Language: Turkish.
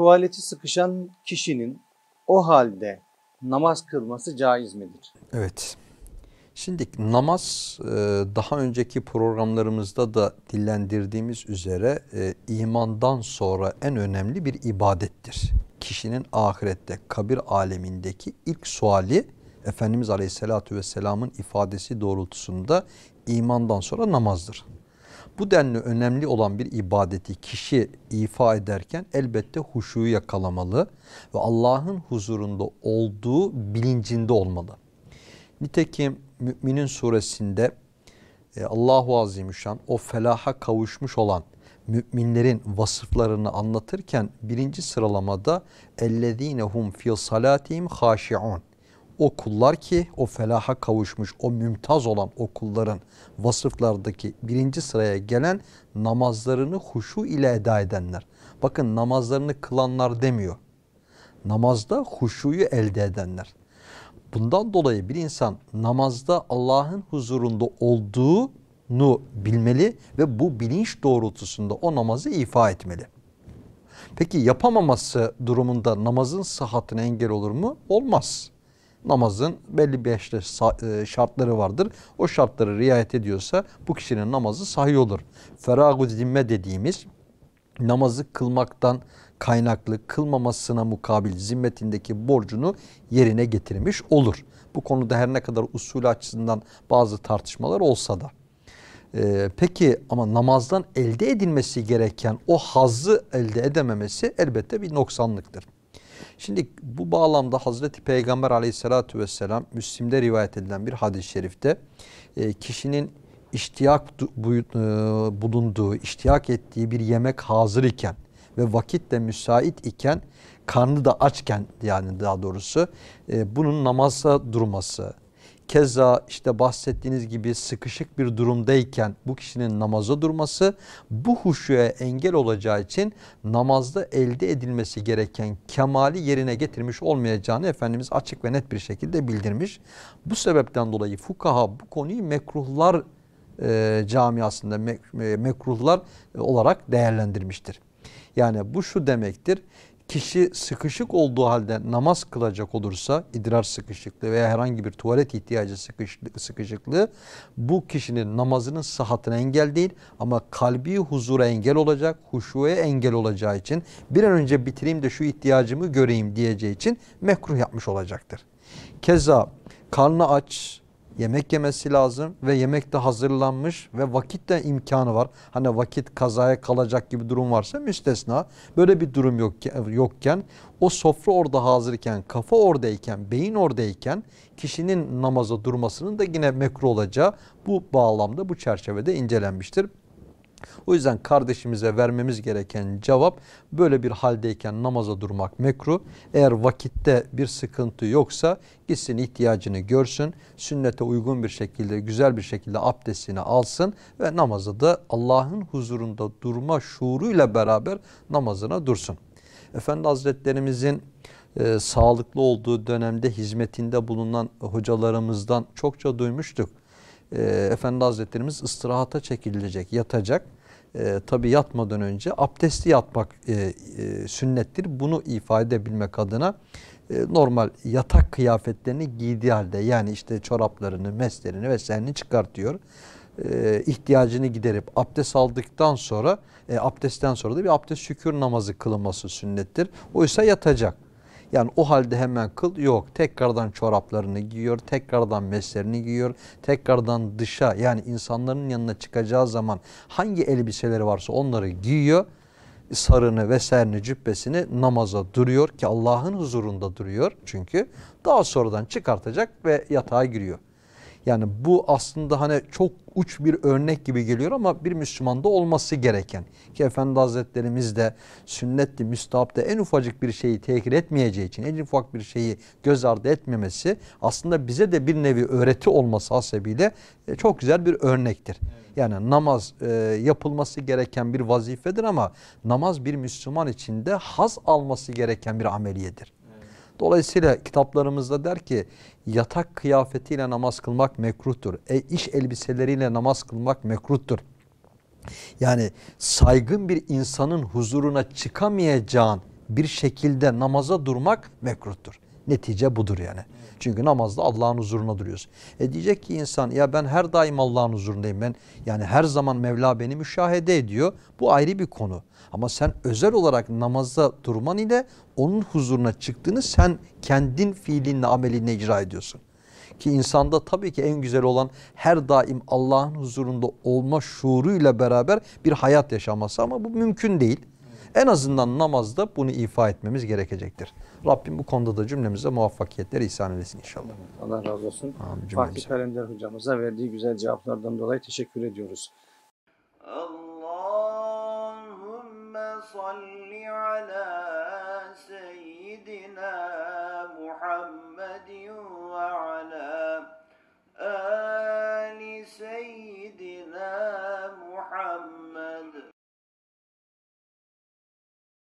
tuvaleti sıkışan kişinin o halde namaz kılması caiz midir? Evet. Şimdi namaz e, daha önceki programlarımızda da dillendirdiğimiz üzere e, imandan sonra en önemli bir ibadettir. Kişinin ahirette kabir alemindeki ilk suali Efendimiz Aleyhisselatü Vesselam'ın ifadesi doğrultusunda imandan sonra namazdır. Bu denli önemli olan bir ibadeti kişi ifa ederken elbette huşuyu yakalamalı ve Allah'ın huzurunda olduğu bilincinde olmalı. Nitekim Müminin suresinde e, Allahu Azimüşşan o felaha kavuşmuş olan müminlerin vasıflarını anlatırken birinci sıralamada اَلَّذ۪ينَ هُمْ فِي صَلَاتِهِمْ خَاشِعُونَ o kullar ki o felaha kavuşmuş, o mümtaz olan o kulların vasıflardaki birinci sıraya gelen namazlarını huşu ile eda edenler. Bakın namazlarını kılanlar demiyor. Namazda huşuyu elde edenler. Bundan dolayı bir insan namazda Allah'ın huzurunda olduğunu bilmeli ve bu bilinç doğrultusunda o namazı ifa etmeli. Peki yapamaması durumunda namazın sıhhatine engel olur mu? Olmaz namazın belli bir işte e, şartları vardır. O şartları riayet ediyorsa bu kişinin namazı sahih olur. Feragu zimme dediğimiz namazı kılmaktan kaynaklı kılmamasına mukabil zimmetindeki borcunu yerine getirmiş olur. Bu konuda her ne kadar usul açısından bazı tartışmalar olsa da. Ee, peki ama namazdan elde edilmesi gereken o hazzı elde edememesi elbette bir noksanlıktır. Şimdi bu bağlamda Hazreti Peygamber aleyhissalatü vesselam Müslim'de rivayet edilen bir hadis-i şerifte e, kişinin iştiyak e, bulunduğu, iştiyak ettiği bir yemek hazır iken ve vakit de müsait iken, karnı da açken yani daha doğrusu e, bunun namaza durması, Keza işte bahsettiğiniz gibi sıkışık bir durumdayken bu kişinin namaza durması bu huşuya engel olacağı için namazda elde edilmesi gereken kemali yerine getirmiş olmayacağını Efendimiz açık ve net bir şekilde bildirmiş. Bu sebepten dolayı fukaha bu konuyu mekruhlar e, camiasında me, e, mekruhlar olarak değerlendirmiştir. Yani bu şu demektir kişi sıkışık olduğu halde namaz kılacak olursa idrar sıkışıklığı veya herhangi bir tuvalet ihtiyacı sıkışıklığı bu kişinin namazının sıhhatine engel değil ama kalbi huzura engel olacak, huşuya engel olacağı için bir an önce bitireyim de şu ihtiyacımı göreyim diyeceği için mekruh yapmış olacaktır. Keza karnı aç, yemek yemesi lazım ve yemek de hazırlanmış ve vakit de imkanı var. Hani vakit kazaya kalacak gibi durum varsa müstesna. Böyle bir durum yokken, o sofra orada hazırken, kafa oradayken, beyin oradayken kişinin namaza durmasının da yine mekru olacağı bu bağlamda, bu çerçevede incelenmiştir. O yüzden kardeşimize vermemiz gereken cevap böyle bir haldeyken namaza durmak mekruh. Eğer vakitte bir sıkıntı yoksa gitsin ihtiyacını görsün. Sünnete uygun bir şekilde güzel bir şekilde abdestini alsın ve namazı da Allah'ın huzurunda durma şuuruyla beraber namazına dursun. Efendi Hazretlerimizin e, sağlıklı olduğu dönemde hizmetinde bulunan hocalarımızdan çokça duymuştuk e, Efendi Hazretlerimiz istirahata çekilecek, yatacak. E, ee, tabi yatmadan önce abdesti yatmak e, e, sünnettir. Bunu ifade edebilmek adına e, normal yatak kıyafetlerini giydiği halde yani işte çoraplarını, meslerini vesaireni çıkartıyor. E, ihtiyacını giderip abdest aldıktan sonra e, abdestten sonra da bir abdest şükür namazı kılınması sünnettir. Oysa yatacak. Yani o halde hemen kıl yok. Tekrardan çoraplarını giyiyor, tekrardan meslerini giyiyor, tekrardan dışa yani insanların yanına çıkacağı zaman hangi elbiseleri varsa onları giyiyor. Sarını veserini cübbesini namaza duruyor ki Allah'ın huzurunda duruyor çünkü. Daha sonradan çıkartacak ve yatağa giriyor. Yani bu aslında hani çok uç bir örnek gibi geliyor ama bir Müslümanda olması gereken ki Efendi Hazretlerimiz de sünnetti, müstahapta en ufacık bir şeyi tehir etmeyeceği için en ufak bir şeyi göz ardı etmemesi aslında bize de bir nevi öğreti olması hasebiyle e, çok güzel bir örnektir. Yani namaz e, yapılması gereken bir vazifedir ama namaz bir Müslüman içinde haz alması gereken bir ameliyedir. Dolayısıyla kitaplarımızda der ki yatak kıyafetiyle namaz kılmak mekruhtur. E, iş elbiseleriyle namaz kılmak mekruhtur. Yani saygın bir insanın huzuruna çıkamayacağın bir şekilde namaza durmak mekruhtur. Netice budur yani. Çünkü namazda Allah'ın huzuruna duruyoruz. E diyecek ki insan ya ben her daim Allah'ın huzurundayım. Ben yani her zaman Mevla beni müşahede ediyor. Bu ayrı bir konu. Ama sen özel olarak namazda durman ile onun huzuruna çıktığını sen kendin fiilinle amelinle icra ediyorsun. Ki insanda tabii ki en güzel olan her daim Allah'ın huzurunda olma şuuruyla beraber bir hayat yaşaması ama bu mümkün değil. En azından namazda bunu ifa etmemiz gerekecektir. Rabbim bu konuda da cümlemize muvaffakiyetler ihsan eylesin inşallah. Allah razı olsun. Amin, Fatih Kalender hocamıza verdiği güzel cevaplardan dolayı teşekkür ediyoruz. Allahümme salli ala seyyidina